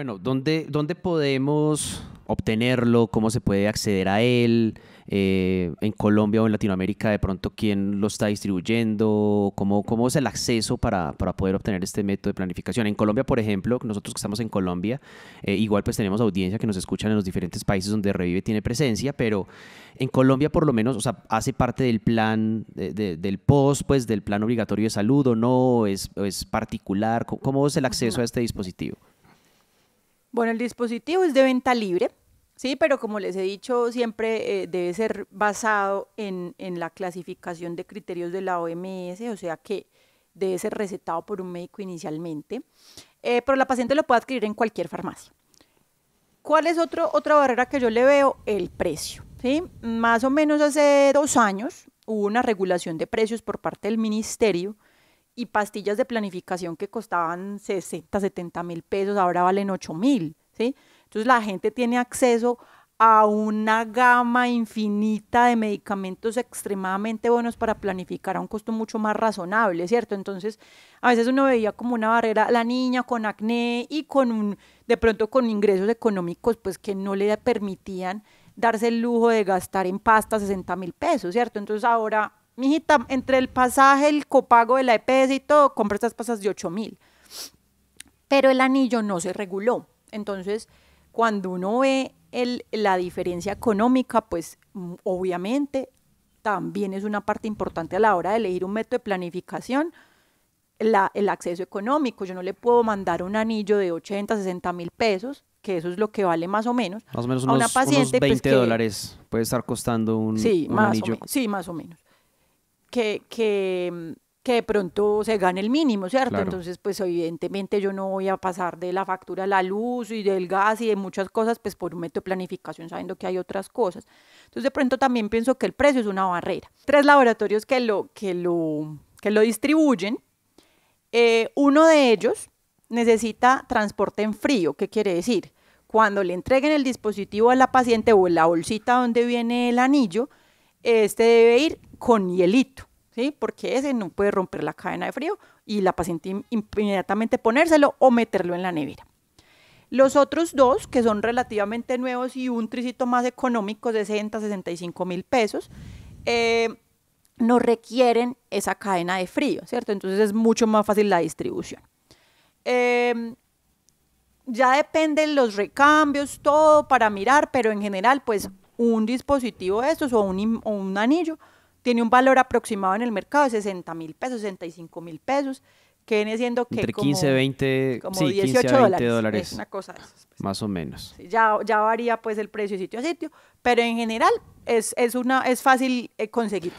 Bueno, ¿dónde, dónde podemos obtenerlo? ¿Cómo se puede acceder a él? Eh, en Colombia o en Latinoamérica, de pronto, ¿quién lo está distribuyendo? ¿Cómo, es el acceso para, poder obtener este método de planificación? En Colombia, por ejemplo, nosotros que estamos en Colombia, eh, igual pues tenemos audiencia que nos escuchan en los diferentes países donde Revive tiene presencia, pero en Colombia por lo menos, o sea, hace parte del plan, del POS, pues del plan obligatorio de salud o no, es, es particular, ¿cómo es el acceso a este dispositivo? Bueno, el dispositivo es de venta libre, sí, pero como les he dicho, siempre eh, debe ser basado en, la clasificación de criterios de la OMS, o sea que debe ser recetado por un médico inicialmente, eh, pero la paciente lo puede adquirir en cualquier farmacia. ¿Cuál es otra barrera que yo le veo? El precio. ¿sí? Más o menos hace dos años hubo una regulación de precios por parte del ministerio y pastillas de planificación que costaban 60, 70 mil pesos, ahora valen 8 mil, ¿sí? Entonces la gente tiene acceso a una gama infinita de medicamentos extremadamente buenos para planificar a un costo mucho más razonable, ¿cierto? Entonces, a veces uno veía como una barrera la niña con acné y con un, de pronto con ingresos económicos pues que no le permitían darse el lujo de gastar en pasta 60 mil pesos, ¿cierto? Entonces ahora Mijita, entre el pasaje, el copago de la EPS y todo, compra estas pasas de 8 mil. Pero el anillo no se reguló. Entonces, cuando uno ve la diferencia económica, pues mm, obviamente también es una parte importante a la hora de elegir un método de planificación, el acceso económico. Yo no le puedo mandar un anillo de 80, 60 mil pesos, que eso es lo que vale más o menos. Más o menos unos, una paciente, 20 pues, dólares puede estar costando un, sí, más anillo. sí, más o menos que, de pronto se gane el mínimo, ¿cierto? Entonces, pues evidentemente yo no voy a pasar de la factura a la luz y del gas y de muchas cosas, pues por un método de planificación, sabiendo que hay otras cosas. Entonces, de pronto también pienso que el precio es una barrera. Tres laboratorios que lo, que lo, lo distribuyen. Eh, uno de ellos necesita transporte en frío, ¿qué quiere decir? Cuando le entreguen el dispositivo a la paciente o la bolsita donde viene el anillo, este debe ir con hielito, ¿sí? Porque ese no puede romper la cadena de frío y la paciente inmediatamente ponérselo o meterlo en la nevera. Los otros dos, que son relativamente nuevos y un tricito más económico, 60, 65 mil pesos, eh, no requieren esa cadena de frío, ¿cierto? Entonces es mucho más fácil la distribución. Eh, ya dependen los recambios, todo para mirar, pero en general, pues un dispositivo de estos o un anillo tiene un valor aproximado en el mercado de 60 mil pesos, 65 mil pesos, que viene siendo que... Entre 15, 20, como 18 dólares. Pues. Más o menos. Ya, ya varía pues el precio de sitio a sitio, pero en general es, es, una, es fácil eh, conseguir.